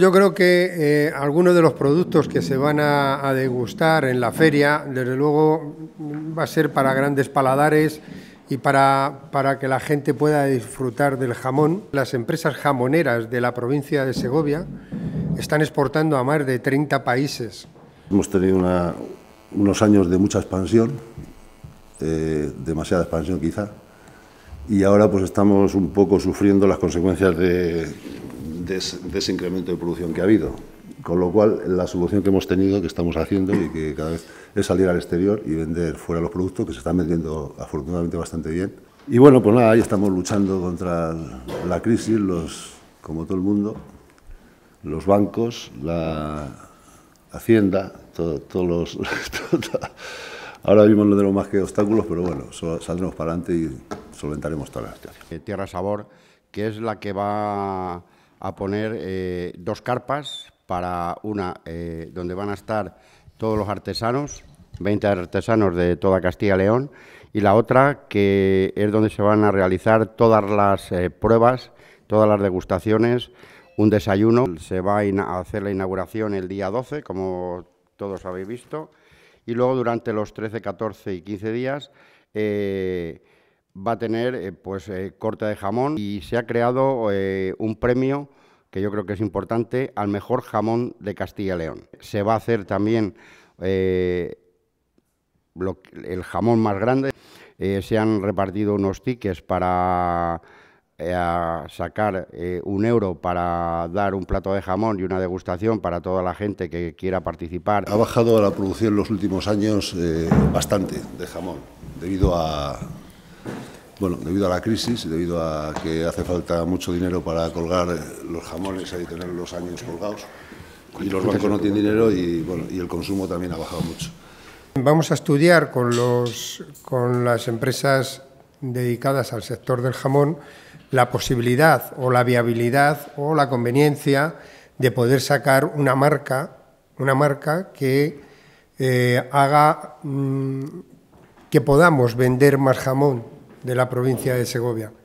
Yo creo que eh, algunos de los productos que se van a, degustar en la feria, desde luego, va a ser para grandes paladares y para, para que la gente pueda disfrutar del jamón. Las empresas jamoneras de la provincia de Segovia están exportando a más de 30 países. Hemos tenido unos años de mucha expansión, eh, demasiada expansión quizá, y ahora pues estamos un poco sufriendo las consecuencias de, de, de ese incremento de producción que ha habido. Con lo cual, la solución que hemos tenido, que estamos haciendo y que cada vez es salir al exterior y vender fuera los productos, que se están vendiendo afortunadamente bastante bien. Y bueno, pues nada, ahí estamos luchando contra la crisis, los, como todo el mundo, los bancos, la Hacienda, todos los... ...ahora ahora mismo no tenemos más que obstáculos, pero bueno, saldremos para adelante y solventaremos todas las eh, Tierra Sabor, que es la que va a poner eh, dos carpas para una eh, donde van a estar todos los artesanos, 20 artesanos de toda Castilla León, y la otra que es donde se van a realizar todas las eh, pruebas, todas las degustaciones, un desayuno. Se va a hacer la inauguración el día 12, como todos habéis visto, y luego durante los 13, 14 y 15 días va a tener eh, pues eh, corte de jamón y se ha creado eh, un premio que yo creo que es importante al mejor jamón de Castilla y León. Se va a hacer también el jamón más grande. se han repartido unos tickets para sacar un euro para dar un plato de jamón y una degustación para toda la gente que quiera participar. Ha bajado la producción en los últimos años bastante de jamón, debido a bueno, debido a la crisis debido a que hace falta mucho dinero para colgar eh, los jamones, y tener los años colgados, y los bancos no tienen dinero y, bueno, y el consumo también ha bajado mucho. Vamos a estudiar con, los, con las empresas dedicadas al sector del jamón la posibilidad o la viabilidad o la conveniencia de poder sacar una marca, una marca que eh, haga mm, que podamos vender más jamón de la provincia de Segovia.